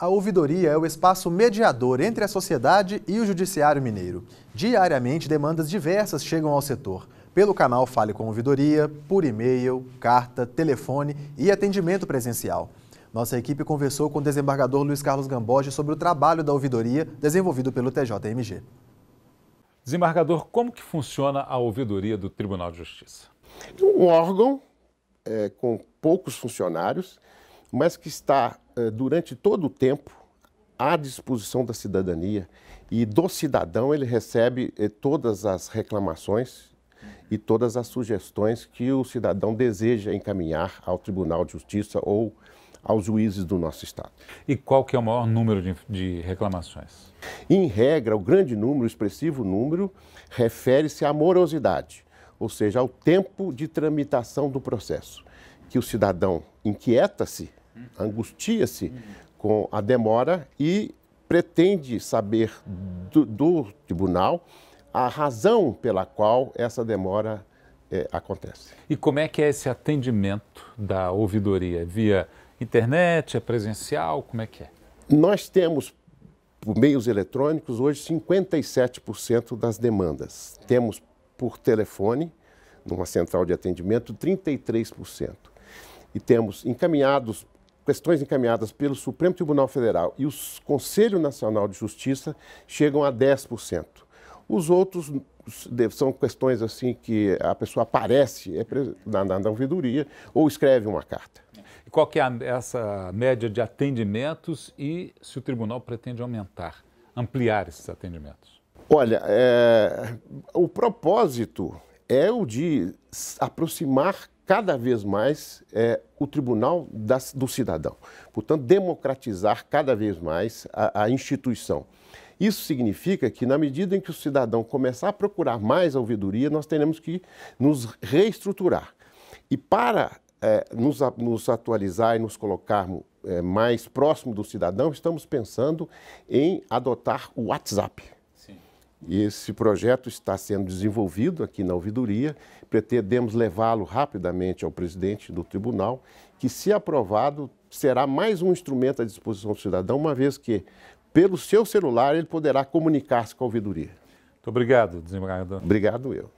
A ouvidoria é o espaço mediador entre a sociedade e o judiciário mineiro. Diariamente, demandas diversas chegam ao setor. Pelo canal Fale com Ouvidoria, por e-mail, carta, telefone e atendimento presencial. Nossa equipe conversou com o desembargador Luiz Carlos Gamboge sobre o trabalho da ouvidoria desenvolvido pelo TJMG. Desembargador, como que funciona a ouvidoria do Tribunal de Justiça? É um órgão é, com poucos funcionários, mas que está eh, durante todo o tempo à disposição da cidadania e do cidadão ele recebe eh, todas as reclamações e todas as sugestões que o cidadão deseja encaminhar ao Tribunal de Justiça ou aos juízes do nosso estado. E qual que é o maior número de, de reclamações? Em regra, o grande número, o expressivo número, refere-se à morosidade, ou seja, ao tempo de tramitação do processo, que o cidadão inquieta-se angustia-se com a demora e pretende saber do, do, tribunal a razão pela qual essa demora é, acontece. E como é que é esse atendimento da ouvidoria? Via internet, é presencial, como é que é? Nós temos, por meios eletrônicos, hoje 57% das demandas. Temos por telefone, numa central de atendimento, 33%. E temos encaminhados questões encaminhadas pelo Supremo Tribunal Federal e o Conselho Nacional de Justiça chegam a 10%. Os outros são questões assim que a pessoa aparece é na, na, na ouvidoria ou escreve uma carta. E qual que é a, essa média de atendimentos e se o tribunal pretende aumentar, ampliar esses atendimentos? Olha, é, o propósito é o de aproximar cada vez mais é, o tribunal do cidadão. Portanto, democratizar cada vez mais a, a instituição. Isso significa que, na medida em que o cidadão começar a procurar mais a ouvidoria, nós teremos que nos reestruturar. E para é, nos, nos, atualizar e nos colocarmos é, mais próximo do cidadão, estamos pensando em adotar o WhatsApp. E esse projeto está sendo desenvolvido aqui na ouvidoria. Pretendemos levá-lo rapidamente ao presidente do tribunal, que, se aprovado, será mais um instrumento à disposição do cidadão, uma vez que, pelo seu celular, ele poderá comunicar-se com a ouvidoria. Muito obrigado, desembargador. Obrigado eu.